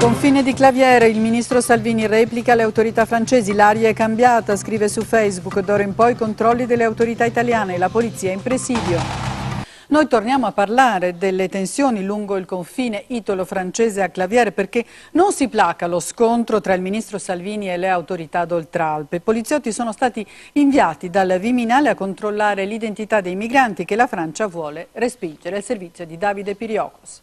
Confine di Claviere, il ministro Salvini replica alle autorità francesi, l'aria è cambiata, scrive su Facebook, d'ora in poi i controlli delle autorità italiane e la polizia in presidio. Noi torniamo a parlare delle tensioni lungo il confine italo-francese a Claviere perché non si placa lo scontro tra il ministro Salvini e le autorità d'Oltralpe. I poliziotti sono stati inviati dal Viminale a controllare l'identità dei migranti che la Francia vuole respingere. Il servizio di Davide Piriocos.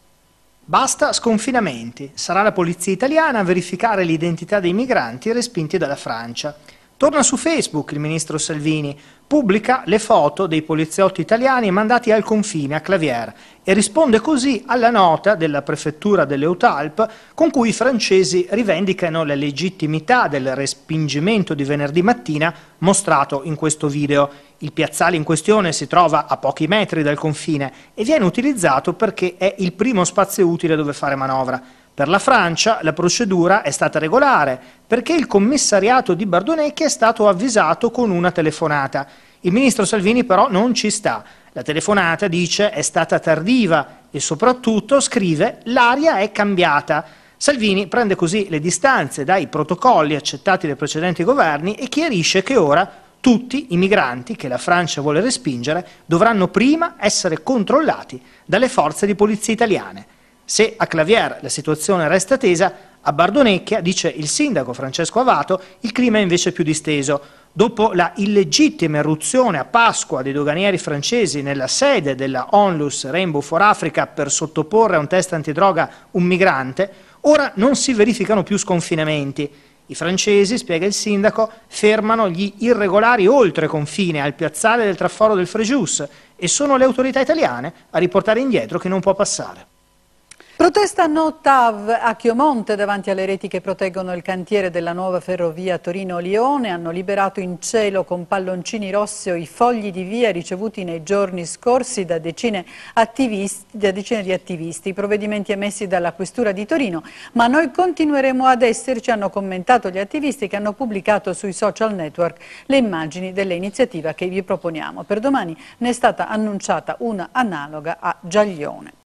Basta sconfinamenti. Sarà la polizia italiana a verificare l'identità dei migranti respinti dalla Francia. Torna su Facebook il ministro Salvini, pubblica le foto dei poliziotti italiani mandati al confine a Clavier e risponde così alla nota della prefettura dell'Eutalp con cui i francesi rivendicano la legittimità del respingimento di venerdì mattina mostrato in questo video. Il piazzale in questione si trova a pochi metri dal confine e viene utilizzato perché è il primo spazio utile dove fare manovra. Per la Francia la procedura è stata regolare perché il commissariato di Bardonecchia è stato avvisato con una telefonata. Il ministro Salvini però non ci sta. La telefonata, dice, è stata tardiva e soprattutto, scrive, l'aria è cambiata. Salvini prende così le distanze dai protocolli accettati dai precedenti governi e chiarisce che ora tutti i migranti che la Francia vuole respingere dovranno prima essere controllati dalle forze di polizia italiane. Se a Clavier la situazione resta tesa, a Bardonecchia, dice il sindaco Francesco Avato, il clima è invece più disteso. Dopo la illegittima irruzione a Pasqua dei doganieri francesi nella sede della Onlus Rainbow for Africa per sottoporre a un test antidroga un migrante, ora non si verificano più sconfinamenti. I francesi, spiega il sindaco, fermano gli irregolari oltre confine al piazzale del traforo del Fregius e sono le autorità italiane a riportare indietro chi non può passare. Protesta no TAV a Chiomonte davanti alle reti che proteggono il cantiere della nuova ferrovia Torino-Lione. Hanno liberato in cielo con palloncini rossi i fogli di via ricevuti nei giorni scorsi da decine, da decine, di attivisti. I provvedimenti emessi dalla Questura di Torino. Ma noi continueremo ad esserci, hanno commentato gli attivisti che hanno pubblicato sui social network le immagini dell'iniziativa che vi proponiamo. Per domani ne è stata annunciata una analoga a Giaglione.